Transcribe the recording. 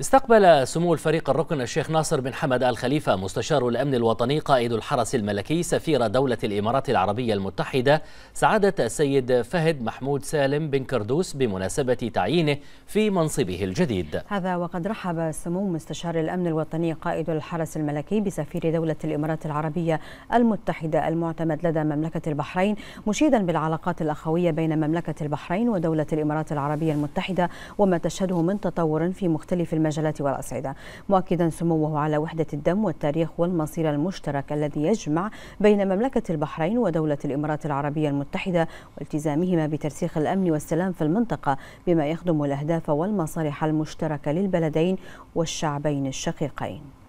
استقبل سمو الفريق الركن الشيخ ناصر بن حمد الخليفة مستشار الأمن الوطني قائد الحرس الملكي سفير دولة الإمارات العربية المتحدة سعادة السيد فهد محمود سالم بن كردوس بمناسبة تعيينه في منصبه الجديد هذا وقد رحب سمو مستشار الأمن الوطني قائد الحرس الملكي بسفير دولة الإمارات العربية المتحدة المعتمد لدى مملكة البحرين مشيدا بالعلاقات الأخوية بين مملكة البحرين ودولة الإمارات العربية المتحدة وما تشهده من تطور في مختلف المجالات والأصعدة مؤكدا سموه على وحدة الدم والتاريخ والمصير المشترك الذي يجمع بين مملكة البحرين ودولة الإمارات العربية المتحدة والتزامهما بترسيخ الأمن والسلام في المنطقة بما يخدم الأهداف والمصالح المشتركة للبلدين والشعبين الشقيقين